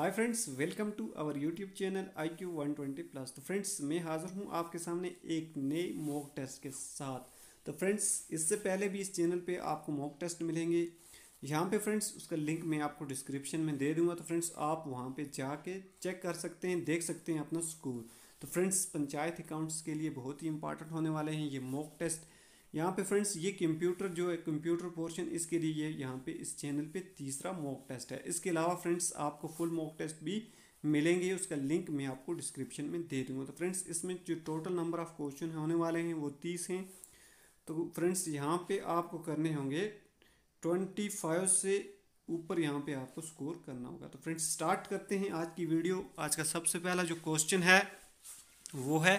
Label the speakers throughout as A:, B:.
A: Hi friends welcome to our YouTube channel I Q one twenty plus तो friends मैं हाज़िर हूँ आपके सामने एक नए मॉक टेस्ट के साथ तो फ्रेंड्स इससे पहले भी इस चैनल पे आपको मॉक टेस्ट मिलेंगे यहाँ पे फ्रेंड्स उसका लिंक मैं आपको डिस्क्रिप्शन में दे दूँगा तो फ्रेंड्स आप वहाँ पे जाके चेक कर सकते हैं देख सकते हैं अपना स्कोर तो फ्रेंड्स पंचायत अकाउंट्स के लिए बहुत ही इंपॉर्टेंट होने वाले हैं ये मॉक टेस्ट यहाँ पे फ्रेंड्स ये कंप्यूटर जो है कंप्यूटर पोर्शन इसके लिए यहाँ पे इस चैनल पे तीसरा मॉक टेस्ट है इसके अलावा फ्रेंड्स आपको फुल मॉक टेस्ट भी मिलेंगे उसका लिंक मैं आपको डिस्क्रिप्शन में दे दूँगा तो फ्रेंड्स इसमें जो टोटल नंबर ऑफ क्वेश्चन होने वाले हैं वो तीस हैं तो फ्रेंड्स यहाँ पर आपको करने होंगे ट्वेंटी फाइव से ऊपर यहाँ पर आपको स्कोर करना होगा तो फ्रेंड्स स्टार्ट करते हैं आज की वीडियो आज का सबसे पहला जो क्वेश्चन है वो है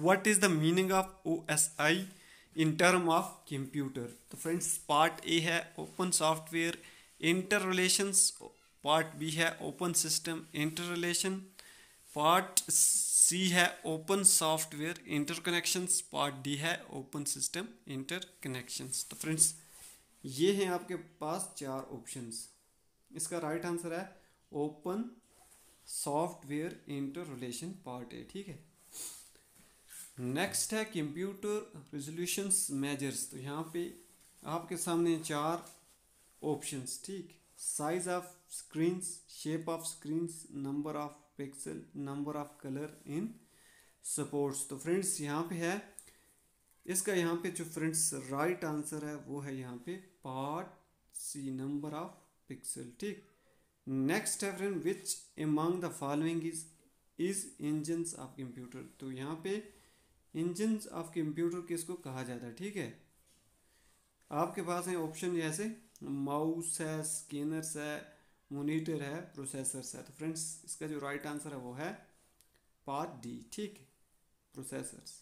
A: what is the meaning of O S I in term of computer तो फ्रेंड्स पार्ट ए है open software interrelations part B है open system interrelation part C है open software interconnections part D है open system interconnections तो friends ये हैं आपके पास चार ऑप्शंस इसका राइट आंसर है open software interrelation part A ठीक है नेक्स्ट है कंप्यूटर रेजोल्यूशन मेजर्स तो यहाँ पे आपके सामने चार ऑप्शंस ठीक size of screens shape of screens number of pixel number of colour in supports तो फ्रेंड्स यहाँ पे है इसका यहाँ पे जो फ्रेंड्स राइट आंसर है वो है यहाँ पे part C number of pixel ठीक नेक्स्ट है friend which among the following is is engines of computer तो यहाँ पे इंजन ऑफ कंप्यूटर किसको कहा जाता है ठीक है आपके पास है ऑप्शन जैसे माउस है स्कैनर्स है मोनीटर है प्रोसेसर्स है तो फ्रेंड्स इसका जो राइट आंसर है वो है पार्ट डी ठीक है प्रोसेसर्स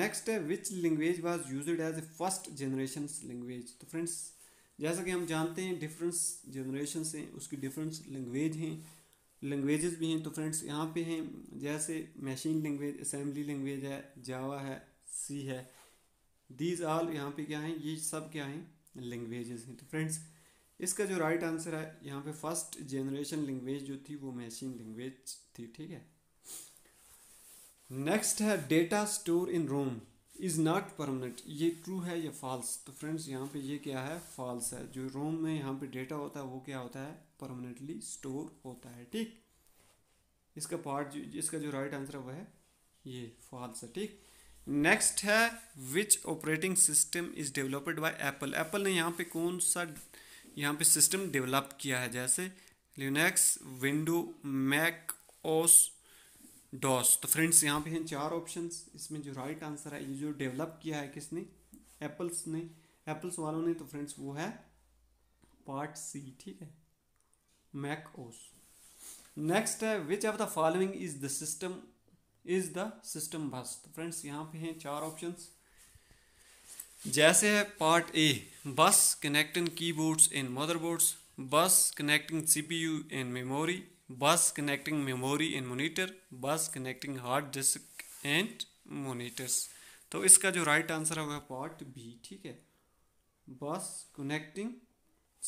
A: नेक्स्ट है which language was used as a first generation language तो फ्रेंड्स जैसा कि हम जानते हैं डिफरेंस जनरेशन हैं उसकी डिफरेंस लैंग्वेज हैं लैंग्वेजेस भी हैं तो फ्रेंड्स यहाँ पे हैं जैसे मशीन लैंग्वेज असेंबली लैंग्वेज है जावा है सी है दीज आल यहाँ पे क्या हैं ये सब क्या हैं लैंग्वेजेस हैं तो फ्रेंड्स इसका जो राइट right आंसर है यहाँ पे फर्स्ट जनरेशन लैंग्वेज जो थी वो मशीन लैंग्वेज थी ठीक है नेक्स्ट है data store in ROM is not permanent ये ट्रू है या फॉल्स तो फ्रेंड्स यहाँ पे ये क्या है फॉल्स है जो रोम में यहाँ पे डेटा होता है वो क्या होता है परमानेंटली स्टोर होता है ठीक इसका पार्ट इसका जो राइट आंसर है वह है ये फॉल्स है ठीक नेक्स्ट है which operating system is developed by Apple Apple ने यहाँ पे कौन सा यहाँ पे सिस्टम डेवलप किया है जैसे Linux window Mac OS DOS तो फ्रेंड्स यहाँ पे हैं चार ऑप्शंस इसमें जो राइट आंसर है ये जो डेवलप किया है किसने एप्पल्स ने एप्पल्स वालों ने तो फ्रेंड्स वो है पार्ट सी ठीक है मैक ओस नेक्स्ट है which of the following is the system is the system bus तो फ्रेंड्स यहाँ पे हैं चार ऑप्शंस जैसे है part A bus connecting keyboards and motherboards bus connecting CPU and memory bus connecting memory and monitor bus connecting hard disk and monitors तो इसका जो राइट आंसर होगा पार्ट बी ठीक है bus connecting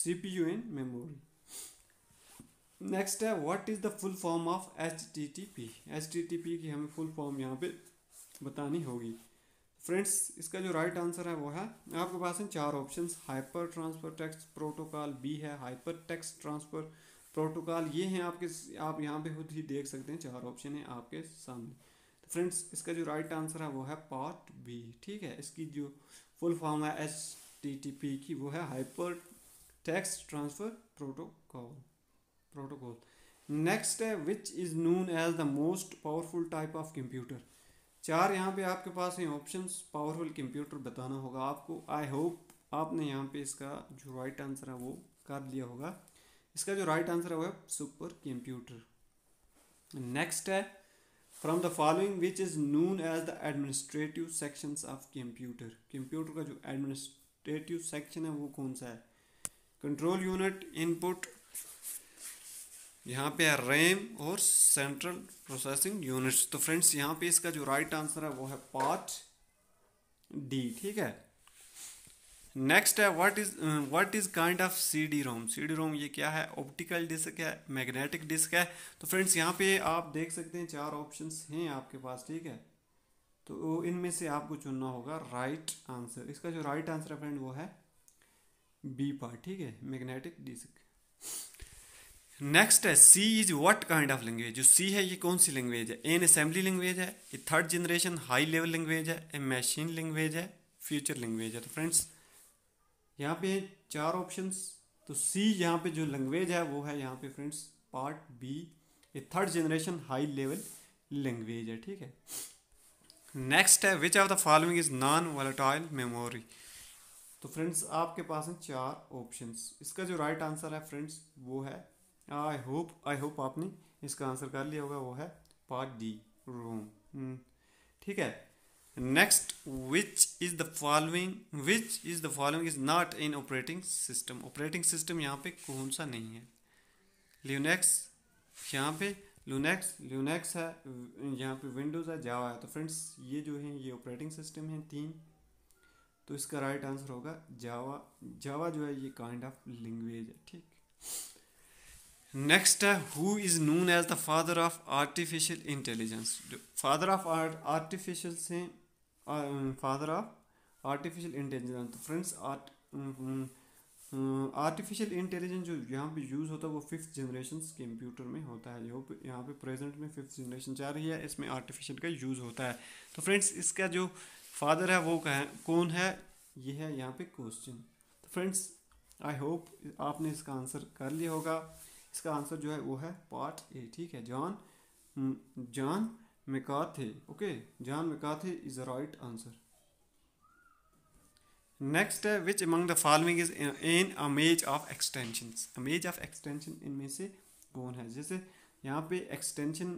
A: CPU and memory next है what is the full form of H T T P H T T P की हमें full form यहाँ पे बतानी होगी फ्रेंड्स इसका जो राइट right आंसर है वो है आपके पास हैं चार option hyper transfer text protocol B है हाइपर टेक्स्ट ट्रांसफ़र प्रोटोकॉल ये हैं आपके आप यहाँ पे खुद ही देख सकते हैं चार ऑप्शन हैं आपके सामने तो फ्रेंड्स इसका जो राइट right आंसर है वो है पार्ट बी ठीक है इसकी जो फुल फॉर्म है एच टी टी पी की वो है hyper text transfer protocol protocol next है which is known as the most powerful type of computer चार यहाँ पे आपके पास हैं ऑप्शंस पावरफुल कंप्यूटर बताना होगा आपको आई होप आपने यहाँ पे इसका जो राइट आंसर है वो कर लिया होगा इसका जो राइट आंसर है वो है सुपर कंप्यूटर नेक्स्ट है from the following which is known as the administrative section of computer computer का जो एडमिनिस्ट्रेटिव सेक्शन है वो कौन सा है कंट्रोल यूनिट इनपुट यहाँ पे है रैम और सेंट्रल प्रोसेसिंग यूनिट्स तो फ्रेंड्स यहाँ पे इसका जो राइट आंसर है वो है पार्ट डी ठीक है नेक्स्ट है what is what is kind of C D ROM C D ROM ये क्या है ऑप्टिकल डिस्क है मैग्नेटिक डिस्क है तो फ्रेंड्स यहाँ पे आप देख सकते हैं चार ऑप्शंस हैं आपके पास ठीक है तो इनमें से आपको चुनना होगा राइट आंसर इसका जो राइट आंसर है फ्रेंड वो है बी पार्ट ठीक है मैग्नेटिक डिस्क नेक्स्ट है C is what kind of language जो सी है ये कौन सी लैंग्वेज है एन असेंबली लैंग्वेज है ये third generation high level language है ए मशीन लैंग्वेज है फ्यूचर लैंग्वेज है तो फ्रेंड्स यहाँ पे चार ऑप्शंस तो सी यहाँ पे जो लैंग्वेज है वो है यहाँ पे फ्रेंड्स पार्ट बी ये third generation high level language है ठीक है नेक्स्ट है which of the following is non volatile memory तो फ्रेंड्स आपके पास हैं चार ऑप्शंस इसका जो राइट right आंसर है फ्रेंड्स वो है आई होप आई होप आपने इसका आंसर कर लिया होगा वो है पार्ट डी रूम ठीक है next which is the following which is the following is not in operating system operating system यहाँ पे कौन सा नहीं है लियोनेक्स यहाँ पे लूनेक्स लूनेक्स है यहाँ पे विंडोज़ है जावा है तो फ्रेंड्स ये तो जो है ये ऑपरेटिंग सिस्टम है तीन तो इसका राइट आंसर होगा जावा जावा जो है ये काइंड ऑफ लैंग्वेज है ठीक नेक्स्ट है who is known as the father of artificial intelligence father of artificial से फादर ऑफ आर्टिफिशियल इंटेलिजेंस तो फ्रेंड्स आर्ट आर्टिफिशियल इंटेलिजेंस जो यहाँ पे यूज़ होता है वो फिफ्थ जनरेशन कंप्यूटर में होता है जो यहाँ पे प्रेजेंट में फिफ्थ जनरेशन जा रही है इसमें आर्टिफिशियल का यूज़ होता है तो फ्रेंड्स इसका जो फादर है वो कहें कौन है ये है यहाँ पे क्वेश्चन तो फ्रेंड्स आई होप आपने इसका आंसर कर लिया होगा इसका आंसर जो है वो है पार्ट ए ठीक है John John McCarthy okay John McCarthy is the right answer next है which among the following is in image of extension image of extension इनमें से कौन है जैसे यहाँ पे एक्सटेंशन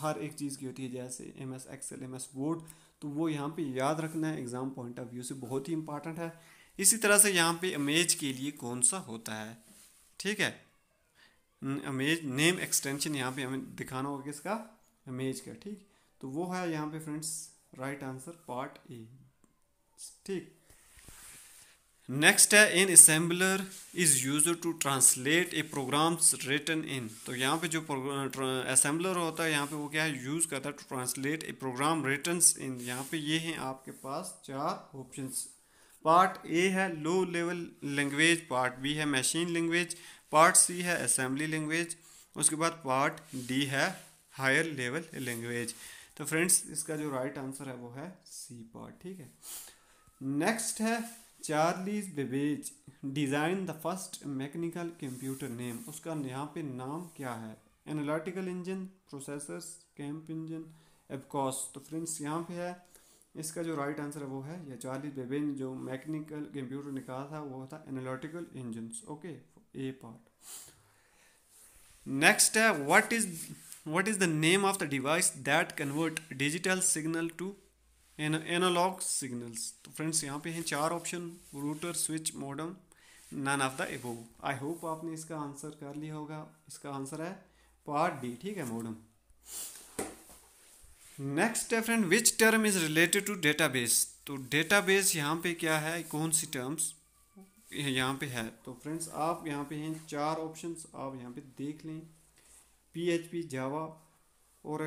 A: हर एक चीज़ की होती है जैसे M S Excel M S word तो वो यहाँ पे याद रखना है एग्ज़ाम पॉइंट ऑफ व्यू से बहुत ही इंपॉर्टेंट है इसी तरह से यहाँ पे इमेज के लिए कौन सा होता है ठीक है इमेज नेम एक्सटेंशन यहाँ पे हमें दिखाना होगा इसका इमेज का ठीक तो वो है यहाँ पे friends right answer part A ठीक नेक्स्ट है an assembler is use to translate a programs written in तो यहाँ पे जो असेंबलर होता है यहाँ पे वो क्या है यूज़ करता है to translate a program written in यहाँ पे ये हैं आपके पास चार ऑप्शंस पार्ट ए है low level language part B है मशीन लैंग्वेज पार्ट सी है असेंबली लैंग्वेज उसके बाद पार्ट डी है हायर लेवल लैंग्वेज तो फ्रेंड्स इसका जो राइट right आंसर है वो है सी पार्ट ठीक है नेक्स्ट है Charles Babbage design the first mechanical computer name उसका यहाँ पे नाम क्या है analytical engine processor camp engine abacus तो फ्रेंड्स यहाँ पे है इसका जो राइट आंसर है वो है या चार्लिस बेबेज जो मैकेनिकल कंप्यूटर निकाला था वो था analytical engine okay A part next है what is what is the name of the device that convert digital signal to analog signals तो फ्रेंड्स यहाँ पे हैं चार option router switch modem none of the above I hope आपने इसका answer कर लिया होगा इसका आंसर है पार्ट डी ठीक है मॉडम नेक्स्ट है friend which term is related to database तो डेटाबेस यहाँ पे क्या है कौन सी टर्म्स यहाँ पे है तो फ्रेंड्स आप यहाँ पे हैं चार ऑप्शंस आप यहाँ पे देख लें पी एच पी जावा और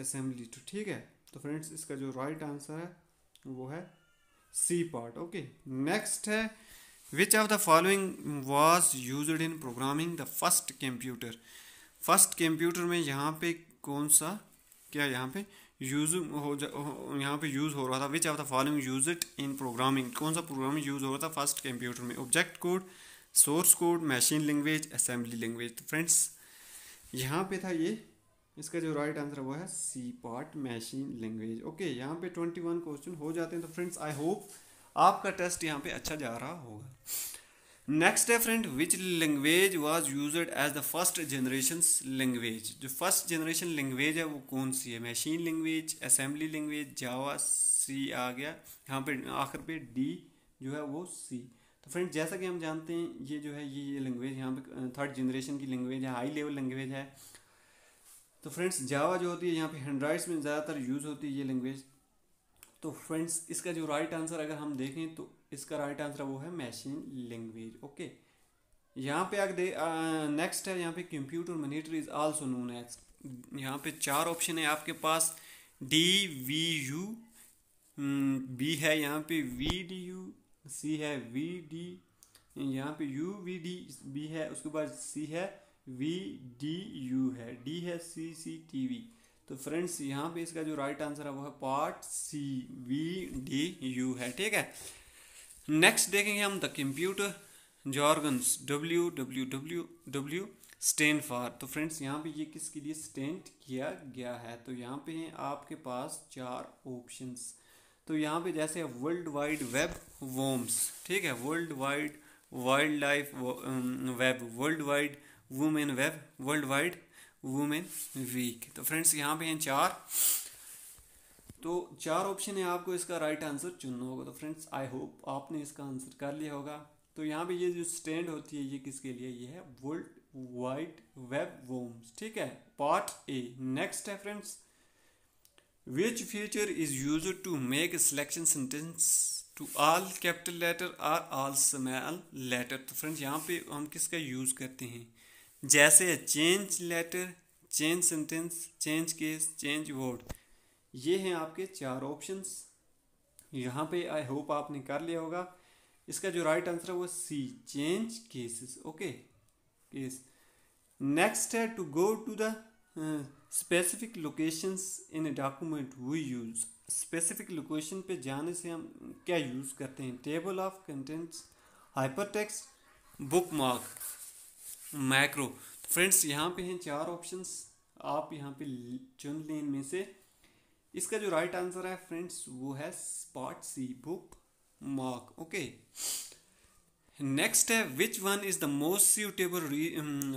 A: असेंबली तो ठीक है तो फ्रेंड्स इसका जो राइट आंसर है वो है सी पार्ट ओके नेक्स्ट है which of the following was use in programming the first computer first computer में यहाँ पे कौन सा क्या यहाँ पे यूज़ हो यहाँ पे यूज़ हो रहा था which are the following use it in programming कौन सा प्रोग्राम यूज़ हो रहा था फर्स्ट कंप्यूटर में object code source code machine language assembly language तो फ्रेंड्स यहाँ पे था ये इसका जो राइट आंसर वो है C part machine language okay यहाँ पे ट्वेंटी वन क्वेश्चन हो जाते हैं तो फ्रेंड्स आई होप आपका टेस्ट यहाँ पे अच्छा जा रहा होगा नेक्स्ट है friend which language was use as the first generation language जो फर्स्ट जनरेशन लैंग्वेज है वो कौन सी है machine language assembly language Java C आ गया यहाँ पे आखिर पे डी जो है वो सी तो फ्रेंड जैसा कि हम जानते हैं ये जो है ये ये लैंग्वेज यहाँ पे थर्ड जनरेशन की लैंग्वेज है हाई लेवल लैंग्वेज है तो फ्रेंड्स जावा जो होती है यहाँ पे हैंड्राइड्स में ज़्यादातर यूज़ होती है ये लैंग्वेज तो फ्रेंड्स इसका जो राइट right आंसर अगर हम देखें तो इसका राइट आंसर वो है मशीन लैंग्वेज ओके यहाँ पे आगे नेक्स्ट है यहाँ पे computer monitor is also known as यहाँ पे चार ऑप्शन है आपके पास डी वी यू बी है यहाँ पे वी डी यू सी है वी डी यहाँ पे यू वी डी बी है उसके बाद सी है वी डी यू है डी है सी सी टी वी तो फ्रेंड्स यहाँ पे इसका जो राइट आंसर है वो है part C V D U है ठीक है नेक्स्ट देखेंगे हम the computer jargons W W W W stand for तो फ्रेंड्स यहाँ पे ये किसके लिए स्टेंट किया गया है तो यहाँ पे हैं आपके पास चार ऑप्शंस तो यहाँ पे जैसे वर्ल्ड वाइड वेब वोम्स ठीक है world wide wild life web world wide women web world wide women week तो फ्रेंड्स यहाँ पे हैं चार तो चार ऑप्शन है आपको इसका राइट आंसर चुनना होगा तो फ्रेंड्स आई होप आपने इसका आंसर कर लिया होगा तो यहाँ पे ये जो स्टैंड होती है ये किसके लिए ये है वर्ल्ड वाइड वेब वोम्स ठीक है पार्ट ए नेक्स्ट है friends which feature is use to make selection sentence to all capital letter or all small letter तो फ्रेंड्स यहाँ पे हम किसका यूज़ करते हैं जैसे change letter change sentence change case change word ये हैं आपके चार ऑप्शंस यहाँ पे आई होप आपने कर लिया होगा इसका जो राइट आंसर है वो C change cases okay case next है to go to the specific locations in a document we use specific location पे जाने से हम क्या यूज़ करते हैं table of contents hyper bookmark macro friends यहाँ पे हैं चार ऑप्शंस आप यहाँ पे चुन लें इनमें से इसका जो राइट आंसर है फ्रेंड्स वो है स्पॉट C bookmark okay next है which one is the most suitable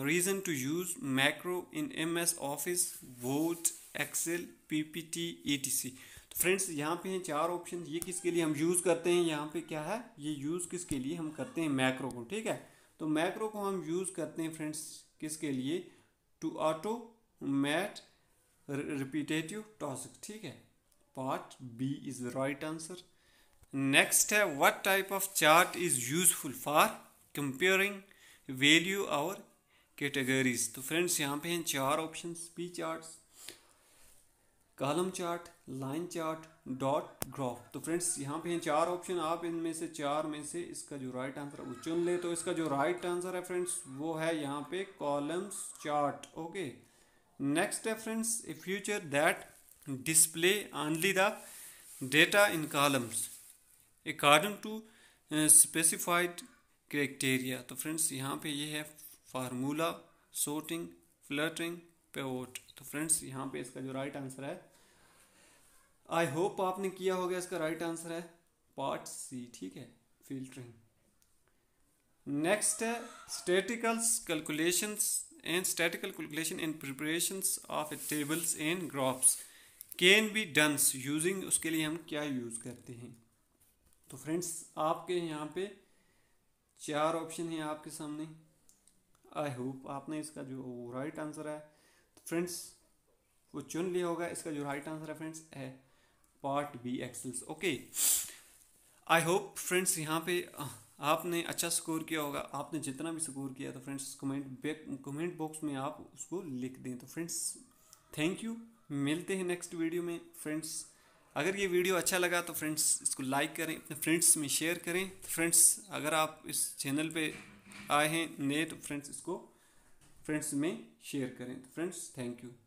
A: reason to use macro in M S office word Excel PPT ETC तो फ्रेंड्स यहाँ पे हैं चार ऑप्शन ये किसके लिए हम यूज़ करते हैं यहाँ पे क्या है ये यूज़ किसके लिए हम करते हैं मैक्रो को ठीक है तो मैक्रो को हम यूज़ करते हैं फ्रेंड्स किसके लिए to automate repetitive tasks ठीक है part B is the right answer next है what type of chart is useful for comparing value और कैटेगरीज तो फ्रेंड्स यहाँ पे हैं चार ऑप्शन pie charts column chart line chart dot graph तो फ्रेंड्स यहाँ पे हैं चार ऑप्शन आप इनमें से चार में से इसका जो राइट आंसर है वो चुन ले तो इसका जो राइट आंसर है फ्रेंड्स वो है यहाँ पे columns chart okay okay? Next difference a feature that display only the data in columns according to specified criteria तो फ्रेंड्स यहाँ पे ये है फार्मूला सोटिंग फ्लटरिंग पेवोट तो फ्रेंड्स यहाँ पे इसका जो राइट आंसर है आई होप आपने किया होगा इसका राइट आंसर है पार्ट सी ठीक है फिल्टरिंग नेक्स्ट है statistical calculations and statistical calculation and preparations of tables and graphs can be done using उसके लिए हम क्या यूज़ करते हैं तो फ्रेंड्स आपके यहाँ पे चार ऑप्शन हैं आपके सामने आई होप आपने इसका जो राइट आंसर है फ्रेंड्स तो वो चुन लिया होगा इसका जो राइट आंसर है फ्रेंड्स है part B excels okay I hope friends यहाँ पे आपने अच्छा स्कोर किया होगा आपने जितना भी स्कोर किया तो friends comment back comment box में आप उसको लिख दें तो फ्रेंड्स थैंक यू मिलते हैं नेक्स्ट वीडियो में फ्रेंड्स अगर ये वीडियो अच्छा लगा तो फ्रेंड्स इसको लाइक करें अपने फ्रेंड्स में शेयर करें तो फ्रेंड्स अगर आप इस चैनल पे आए हैं नए तो फ्रेंड्स इसको फ्रेंड्स में शेयर करें तो फ्रेंड्स थैंक यू